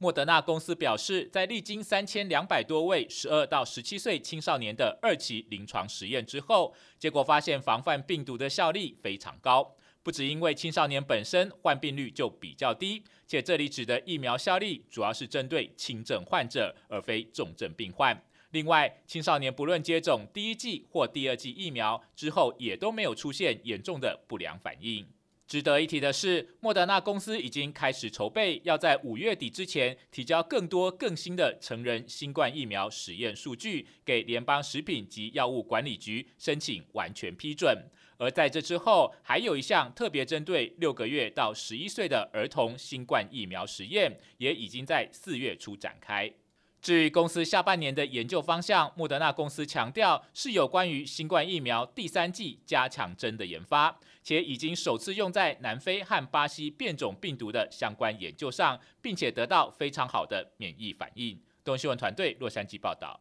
莫德纳公司表示，在历经三千两百多位十二到十七岁青少年的二期临床实验之后，结果发现防范病毒的效力非常高。不止因为青少年本身患病率就比较低，且这里指的疫苗效力主要是针对轻症患者而非重症病患。另外，青少年不论接种第一剂或第二剂疫苗之后，也都没有出现严重的不良反应。值得一提的是，莫德纳公司已经开始筹备，要在五月底之前提交更多更新的成人新冠疫苗实验数据，给联邦食品及药物管理局申请完全批准。而在这之后，还有一项特别针对六个月到十一岁的儿童新冠疫苗实验，也已经在四月初展开。至于公司下半年的研究方向，莫德纳公司强调是有关于新冠疫苗第三剂加强针的研发，且已经首次用在南非和巴西变种病毒的相关研究上，并且得到非常好的免疫反应。东新闻团队洛杉矶报道。